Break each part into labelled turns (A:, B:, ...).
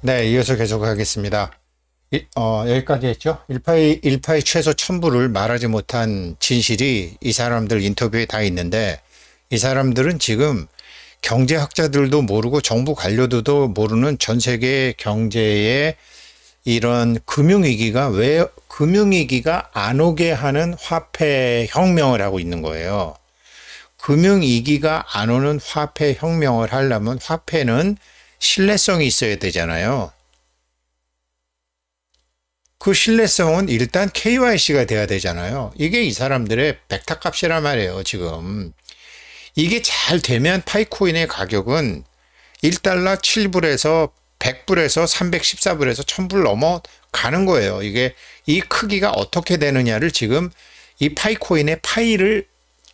A: 네, 이어서 계속하겠습니다. 어, 여기까지 했죠. 일파의, 일파의 최소 천부를 말하지 못한 진실이 이 사람들 인터뷰에 다 있는데 이 사람들은 지금 경제학자들도 모르고 정부 관료들도 모르는 전 세계 경제의 이런 금융위기가 왜 금융위기가 안 오게 하는 화폐 혁명을 하고 있는 거예요. 금융위기가 안 오는 화폐 혁명을 하려면 화폐는 신뢰성이 있어야 되잖아요. 그 신뢰성은 일단 KYC가 돼야 되잖아요. 이게 이 사람들의 백탁값이란 말이에요, 지금. 이게 잘 되면 파이코인의 가격은 1달러 7불에서 100불에서 314불에서 1000불 넘어가는 거예요. 이게 이 크기가 어떻게 되느냐를 지금 이 파이코인의 파이를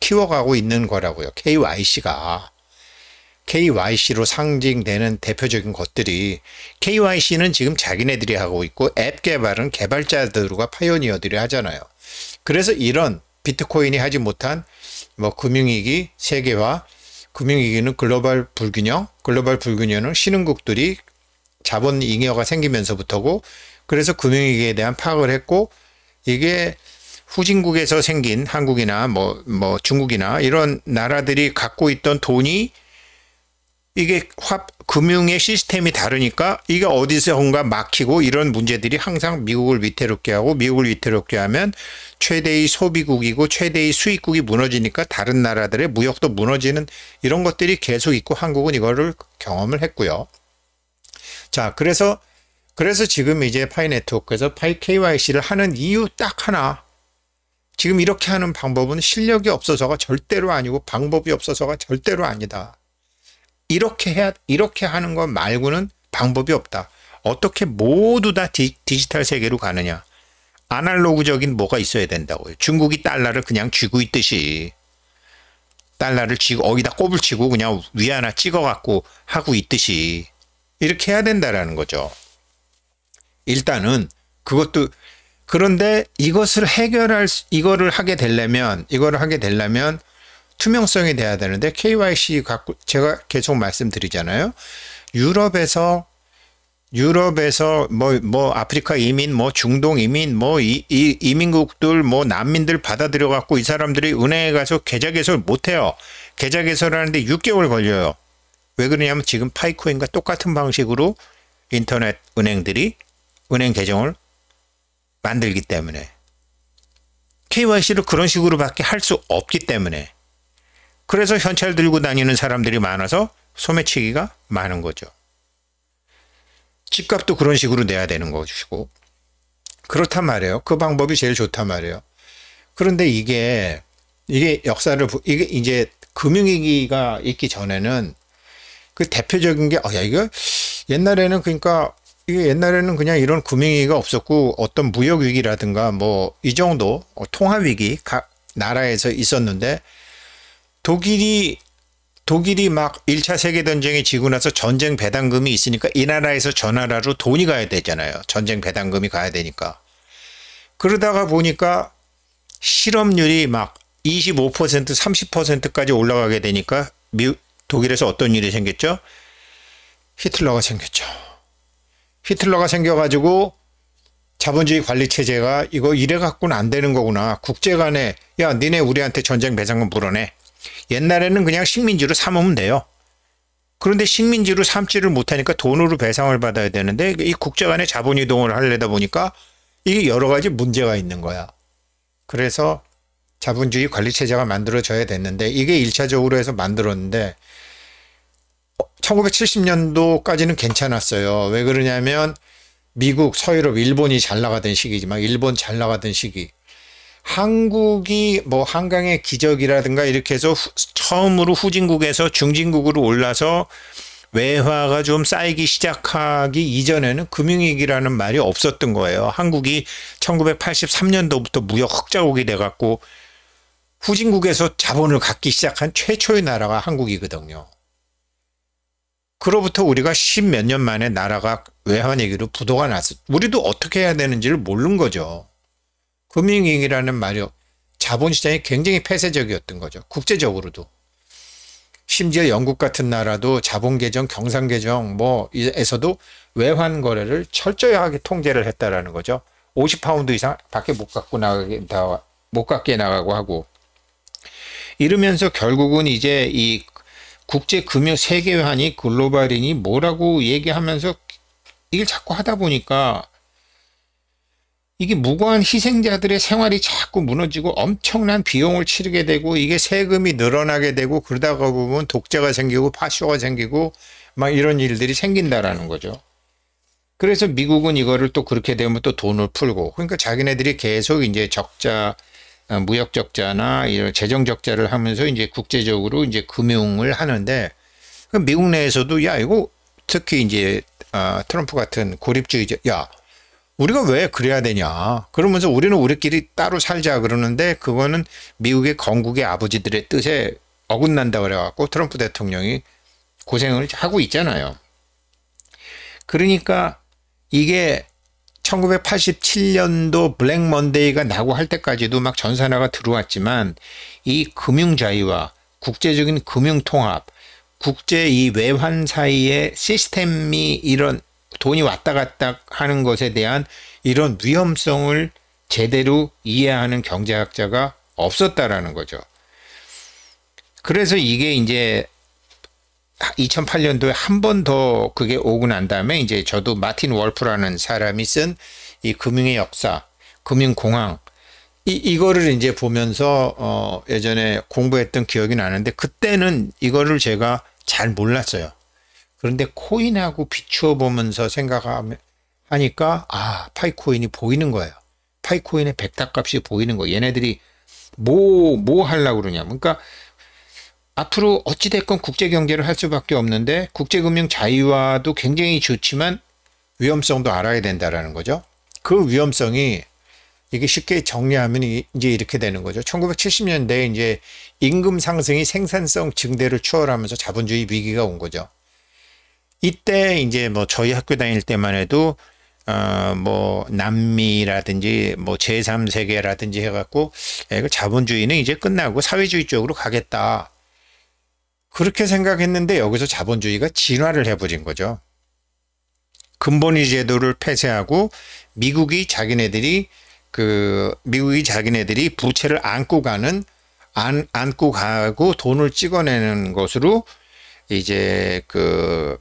A: 키워가고 있는 거라고요. KYC가. KYC로 상징되는 대표적인 것들이 KYC는 지금 자기네들이 하고 있고 앱 개발은 개발자들과 파이오니어들이 하잖아요. 그래서 이런 비트코인이 하지 못한 뭐 금융위기 세계화, 금융위기는 글로벌 불균형, 글로벌 불균형은 신흥국들이 자본 잉여가 생기면서부터고 그래서 금융위기에 대한 파악을 했고 이게 후진국에서 생긴 한국이나 뭐, 뭐 중국이나 이런 나라들이 갖고 있던 돈이 이게 화, 금융의 시스템이 다르니까 이게 어디서온가 막히고 이런 문제들이 항상 미국을 위태롭게 하고 미국을 위태롭게 하면 최대의 소비국이고 최대의 수입국이 무너지니까 다른 나라들의 무역도 무너지는 이런 것들이 계속 있고 한국은 이거를 경험을 했고요. 자, 그래서 그래서 지금 이제 파이 네트워크에서 파이 KYC를 하는 이유 딱 하나. 지금 이렇게 하는 방법은 실력이 없어서가 절대로 아니고 방법이 없어서가 절대로 아니다. 이렇게 해야 이렇게 하는 것 말고는 방법이 없다. 어떻게 모두 다 디, 디지털 세계로 가느냐? 아날로그적인 뭐가 있어야 된다고요. 중국이 달러를 그냥 쥐고 있듯이 달러를 쥐고 어디다 꼽을 치고 그냥 위 하나 찍어 갖고 하고 있듯이 이렇게 해야 된다라는 거죠. 일단은 그것도 그런데 이것을 해결할 이거를 하게 되려면 이거를 하게 되려면 투명성이 돼야 되는데 KYC 갖고 제가 계속 말씀드리잖아요. 유럽에서 유럽에서 뭐뭐 뭐 아프리카 이민 뭐 중동 이민 뭐 이, 이, 이민국들 뭐 난민들 받아들여 갖고 이 사람들이 은행에 가서 계좌 개설 못 해요. 계좌 개설하는데 6개월 걸려요. 왜 그러냐면 지금 파이코인과 똑같은 방식으로 인터넷 은행들이 은행 계정을 만들기 때문에 KYC를 그런 식으로밖에 할 수 없기 때문에 그래서 현찰 들고 다니는 사람들이 많아서 소매치기가 많은 거죠. 집값도 그런 식으로 내야 되는 것이고 그렇단 말이에요. 그 방법이 제일 좋단 말이에요. 그런데 이게 이게 역사를 이게 이제 금융위기가 있기 전에는 그 대표적인 게 어, 야 이거 옛날에는 그러니까 이게 옛날에는 그냥 이런 금융위기가 없었고 어떤 무역 위기라든가 뭐 이 정도 어, 통화 위기 각 나라에서 있었는데 독일이 독일이 막 1차 세계전쟁이 지고 나서 전쟁 배당금이 있으니까 이 나라에서 저 나라로 돈이 가야 되잖아요. 전쟁 배당금이 가야 되니까. 그러다가 보니까 실업률이 막25% 30%까지 올라가게 되니까 미, 독일에서 어떤 일이 생겼죠? 히틀러가 생겼죠. 히틀러가 생겨가지고 자본주의 관리 체제가 이거 이래 갖고는 안 되는 거구나. 국제 간에 야 니네 우리한테 전쟁 배상금 불어내. 옛날에는 그냥 식민지로 삼으면 돼요. 그런데 식민지로 삼지를 못하니까 돈으로 배상을 받아야 되는데 이 국제 간의 자본 이동을 하려다 보니까 이게 여러 가지 문제가 있는 거야. 그래서 자본주의 관리 체제가 만들어져야 됐는데 이게 일차적으로 해서 만들었는데 1970년도까지는 어, 괜찮았어요. 왜 그러냐면 미국, 서유럽, 일본이 잘 나가던 시기지만 일본 잘 나가던 시기 한국이 뭐 한강의 기적이라든가 이렇게 해서 후, 처음으로 후진국에서 중진국으로 올라서 외화가 좀 쌓이기 시작하기 이전에는 금융위기라는 말이 없었던 거예요. 한국이 1983년도부터 무역 흑자국이 돼갖고 후진국에서 자본을 갖기 시작한 최초의 나라가 한국이거든요. 그로부터 우리가 십몇 년 만에 나라가 외환위기로 부도가 났어. 우리도 어떻게 해야 되는지를 모르는 거죠. 금융위기라는 말이 요 자본시장이 굉장히 폐쇄적이었던 거죠. 국제적으로도. 심지어 영국 같은 나라도 자본계정경상계정 뭐에서도 외환거래를 철저하게 통제를 했다라는 거죠. 50파운드 이상 밖에 못 갖고 나가게, 못 갖게 나가고 하고. 이러면서 결국은 이제 이 국제금융 세계화이 글로벌이니 뭐라고 얘기하면서 이걸 자꾸 하다 보니까 이게 무고한 희생자들의 생활이 자꾸 무너지고 엄청난 비용을 치르게 되고 이게 세금이 늘어나게 되고 그러다가 보면 독재가 생기고 파쇼가 생기고 막 이런 일들이 생긴다라는 거죠. 그래서 미국은 이거를 또 그렇게 되면 또 돈을 풀고 그러니까 자기네들이 계속 이제 적자 어, 무역 적자나 이런 재정 적자를 하면서 이제 국제적으로 이제 금융을 하는데 그 미국 내에서도 야 이거 특히 이제 아, 트럼프 같은 고립주의자 야 우리가 왜 그래야 되냐. 그러면서 우리는 우리끼리 따로 살자 그러는데 그거는 미국의 건국의 아버지들의 뜻에 어긋난다 그래갖고 트럼프 대통령이 고생을 하고 있잖아요. 그러니까 이게 1987년도 블랙 먼데이가 나고 할 때까지도 막 전산화가 들어왔지만 이 금융 자유와 국제적인 금융 통합, 국제 이 외환 사이의 시스템이 이런 돈이 왔다 갔다 하는 것에 대한 이런 위험성을 제대로 이해하는 경제학자가 없었다라는 거죠. 그래서 이게 이제 2008년도에 한 번 더 그게 오고 난 다음에 이제 저도 마틴 월프라는 사람이 쓴 이 금융의 역사, 금융공황 이 이거를 이제 보면서 어 예전에 공부했던 기억이 나는데 그때는 이거를 제가 잘 몰랐어요. 그런데 코인하고 비추어 보면서 생각하니까 아 파이코인이 보이는 거예요. 파이코인의 백탁값이 보이는 거. 예요 얘네들이 뭐뭐 뭐 하려고 그러냐. 면 그러니까 앞으로 어찌됐건 국제 경제를 할 수밖에 없는데 국제금융 자유화도 굉장히 좋지만 위험성도 알아야 된다라는 거죠. 그 위험성이 이게 쉽게 정리하면 이제 이렇게 되는 거죠. 1970년대에 이제 임금 상승이 생산성 증대를 추월하면서 자본주의 위기가 온 거죠. 이때 이제 뭐 저희 학교 다닐 때만 해도 어뭐 남미라든지 뭐 제3세계라든지 해갖고 이걸 자본주의는 이제 끝나고 사회주의 쪽으로 가겠다 그렇게 생각했는데 여기서 자본주의가 진화를 해버린 거죠. 근본의 제도를 폐쇄하고 미국이 자기네들이 그 미국이 자기네들이 부채를 안고 가는 안 안고 가고 돈을 찍어내는 것으로 이제 그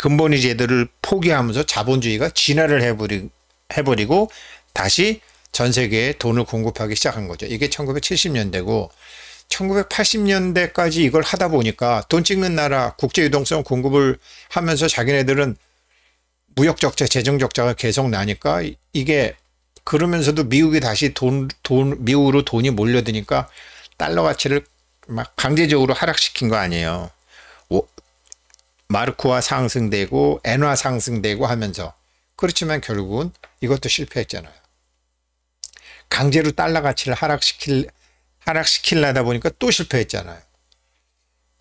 A: 근본의 제도를 포기하면서 자본주의가 진화를 해버리, 해버리고 다시 전 세계에 돈을 공급하기 시작한 거죠. 이게 1970년대고 1980년대까지 이걸 하다 보니까 돈 찍는 나라 국제 유동성 공급을 하면서 자기네들은 무역 적자, 재정 적자가 계속 나니까 이게 그러면서도 미국이 다시 돈, 돈 미국으로 돈이 몰려드니까 달러 가치를 막 강제적으로 하락시킨 거 아니에요. 마르코와 상승되고 엔화 상승되고 하면서 그렇지만 결국은 이것도 실패했잖아요. 강제로 달러 가치를 하락시킬 하락시킬라다 보니까 또 실패했잖아요.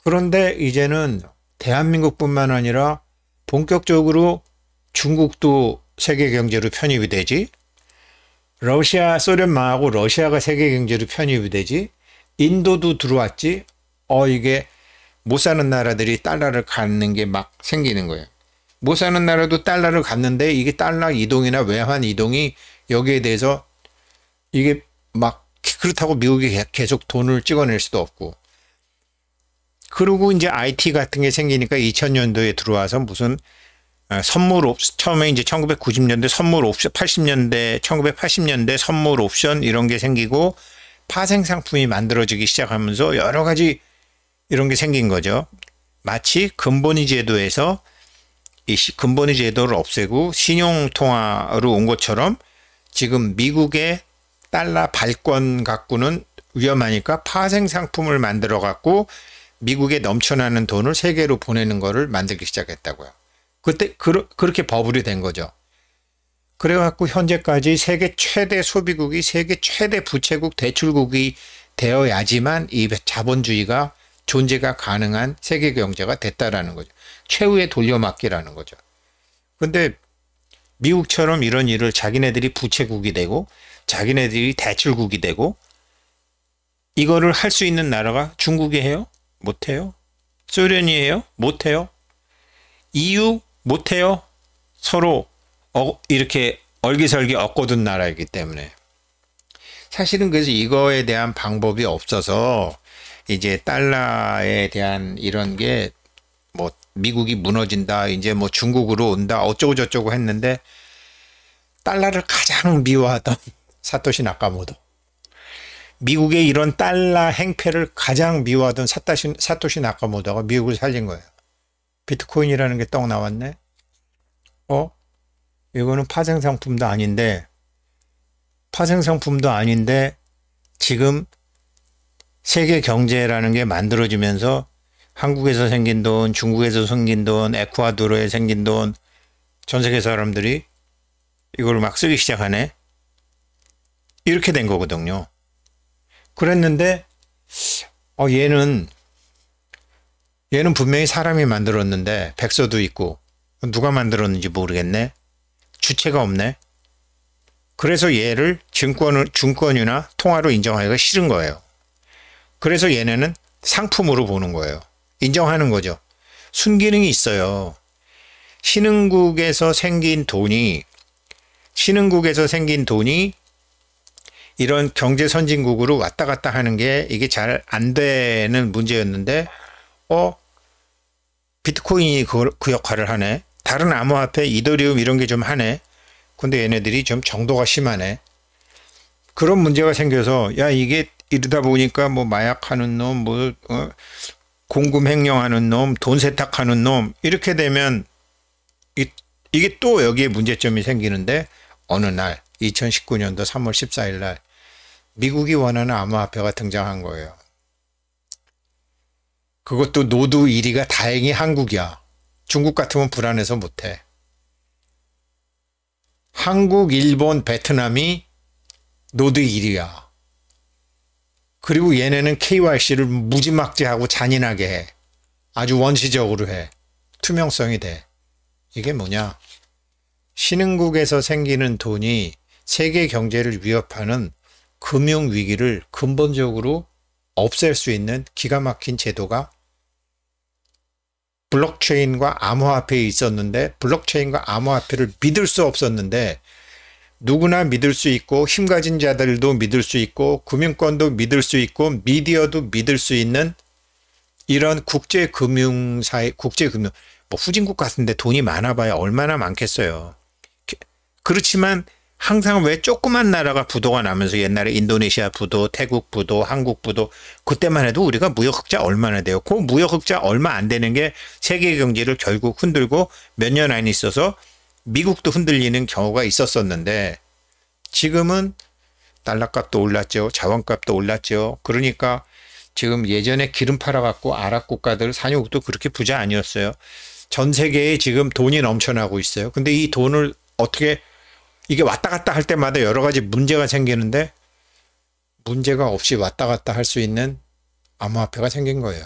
A: 그런데 이제는 대한민국뿐만 아니라 본격적으로 중국도 세계 경제로 편입이 되지 러시아 소련 망하고 러시아가 세계 경제로 편입이 되지 인도도 들어왔지 어 이게 못 사는 나라들이 달러를 갖는 게 막 생기는 거예요. 못 사는 나라도 달러를 갖는데 이게 달러 이동이나 외환 이동이 여기에 대해서 이게 막 그렇다고 미국이 계속 돈을 찍어낼 수도 없고 그리고 이제 IT 같은 게 생기니까 2000년도에 들어와서 무슨 아, 선물 옵션 처음에 이제 1990년대 선물 옵션 80년대 1980년대 선물 옵션 이런 게 생기고 파생 상품이 만들어지기 시작하면서 여러 가지 이런 게 생긴 거죠. 마치 근본의 제도에서 이근본의 제도를 없애고 신용통화로 온 것처럼 지금 미국의 달러 발권 갖고는 위험하니까 파생 상품을 만들어 갖고 미국에 넘쳐나는 돈을 세계로 보내는 거를 만들기 시작했다고요. 그때 그러, 그렇게 버블이 된 거죠. 그래갖고 현재까지 세계 최대 소비국이 세계 최대 부채국 대출국이 되어야지만 이 자본주의가 존재가 가능한 세계 경제가 됐다라는 거죠. 최후의 돌려막기라는 거죠. 근데 미국처럼 이런 일을 자기네들이 부채국이 되고 자기네들이 대출국이 되고 이거를 할 수 있는 나라가 중국이 해요? 못해요? 소련이 해요? 못해요? EU 못해요? 서로 어, 이렇게 얼기설기 엇고든 나라이기 때문에 사실은 그래서 이거에 대한 방법이 없어서 이제 달러에 대한 이런 게 뭐 미국이 무너진다 이제 뭐 중국으로 온다 어쩌고 저쩌고 했는데 달러를 가장 미워하던 사토시 나카모토 미국의 이런 달러 행패를 가장 미워하던 사타시, 사토시 나카모토가 미국을 살린 거예요. 비트코인이라는 게 떡 나왔네? 어? 이거는 파생상품도 아닌데, 파생상품도 아닌데, 지금 세계 경제라는 게 만들어지면서 한국에서 생긴 돈, 중국에서 생긴 돈, 에콰도르에 생긴 돈, 전 세계 사람들이 이걸 막 쓰기 시작하네. 이렇게 된 거거든요. 그랬는데, 어, 얘는, 얘는 분명히 사람이 만들었는데, 백서도 있고, 누가 만들었는지 모르겠네. 주체가 없네. 그래서 얘를 증권을, 증권이나 통화로 인정하기가 싫은 거예요. 그래서 얘네는 상품으로 보는 거예요. 인정하는 거죠. 순기능이 있어요. 신흥국에서 생긴 돈이 신흥국에서 생긴 돈이 이런 경제 선진국으로 왔다 갔다 하는 게 이게 잘 안 되는 문제였는데 어 비트코인이 그, 그 역할을 하네 다른 암호화폐 이더리움 이런 게 좀 하네 근데 얘네들이 좀 정도가 심하네 그런 문제가 생겨서 야 이게 이러다 보니까 뭐 마약하는 놈, 뭐 어? 공금 횡령하는 놈, 돈 세탁하는 놈 이렇게 되면 이, 이게 또 여기에 문제점이 생기는데 어느 날 2019년도 3월 14일 날 미국이 원하는 암호화폐가 등장한 거예요. 그것도 노드 1위가 다행히 한국이야. 중국 같으면 불안해서 못해. 한국, 일본, 베트남이 노드 1위야. 그리고 얘네는 KYC를 무지막지하고 잔인하게 해. 아주 원시적으로 해. 투명성이 돼. 이게 뭐냐? 신흥국에서 생기는 돈이 세계 경제를 위협하는 금융 위기를 근본적으로 없앨 수 있는 기가 막힌 제도가 블록체인과 암호화폐에 있었는데 블록체인과 암호화폐를 믿을 수 없었는데 누구나 믿을 수 있고 힘 가진 자들도 믿을 수 있고 금융권도 믿을 수 있고 미디어도 믿을 수 있는 이런 국제금융사회 국제금융 뭐 후진국 같은데 돈이 많아봐야 얼마나 많겠어요. 그렇지만 항상 왜 조그만 나라가 부도가 나면서 옛날에 인도네시아 부도, 태국 부도, 한국 부도 그때만 해도 우리가 무역흑자 얼마나 돼요? 그 무역흑자 얼마 안 되는 게 세계 경제를 결국 흔들고 몇 년 안에 있어서 미국도 흔들리는 경우가 있었었는데 지금은 달러값도 올랐죠. 자원값도 올랐죠. 그러니까 지금 예전에 기름 팔아갖고 아랍 국가들 산유국도 그렇게 부자 아니었어요. 전 세계에 지금 돈이 넘쳐나고 있어요. 근데 이 돈을 어떻게 이게 왔다 갔다 할 때마다 여러 가지 문제가 생기는데 문제가 없이 왔다 갔다 할 수 있는 암호화폐가 생긴 거예요.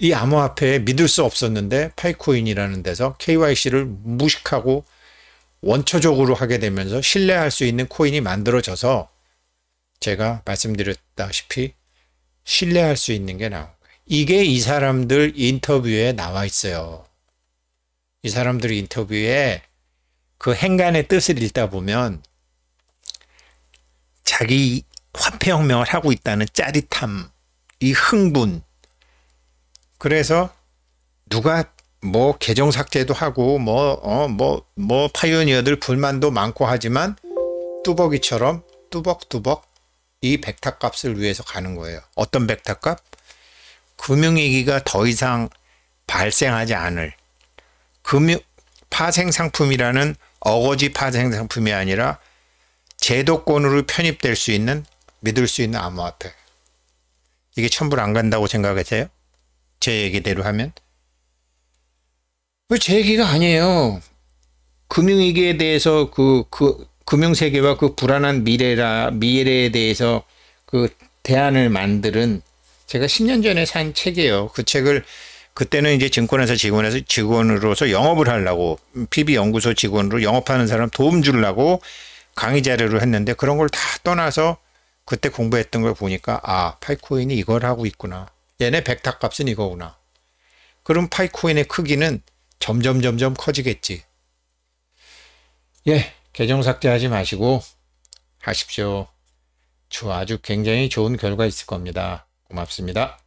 A: 이 암호화폐에 믿을 수 없었는데 파이코인이라는 데서 KYC를 무식하고 원초적으로 하게 되면서 신뢰할 수 있는 코인이 만들어져서 제가 말씀드렸다시피 신뢰할 수 있는 게 나온 거예요. 이게 이 사람들 인터뷰에 나와 있어요. 이 사람들 인터뷰에 그 행간의 뜻을 읽다 보면 자기 화폐혁명을 하고 있다는 짜릿함, 이 흥분, 그래서 누가 뭐 계정 삭제도 하고 뭐어 뭐뭐 어, 뭐, 뭐 파이오니어들 불만도 많고 하지만 뚜벅이처럼 뚜벅뚜벅 이 백탁 값을 위해서 가는 거예요. 어떤 백탁 값? 금융위기가 더 이상 발생하지 않을 금융 파생 상품이라는 어거지 파생 상품이 아니라 제도권으로 편입될 수 있는 믿을 수 있는 암호화폐. 이게 첨부를 안 간다고 생각하세요? 제 얘기대로 하면 왜제 얘기가 아니에요. 금융위기에 대해서 그, 그 금융세계와 그 불안한 미래라 미래에 대해서 그 대안을 만드는 제가 10년 전에 산 책이에요. 그 책을 그때는 이제 증권회사 직원에서 직원으로서 영업을 하려고 PB 연구소 직원으로 영업하는 사람 도움 주려고 강의 자료를 했는데 그런 걸 다 떠나서 그때 공부했던 걸 보니까 아 파이코인이 이걸 하고 있구나. 얘네 벡터 값은 이거구나. 그럼 파이코인의 크기는 점점 점점 커지겠지. 예, 계정 삭제하지 마시고 하십시오. 아주 굉장히 좋은 결과 있을 겁니다. 고맙습니다.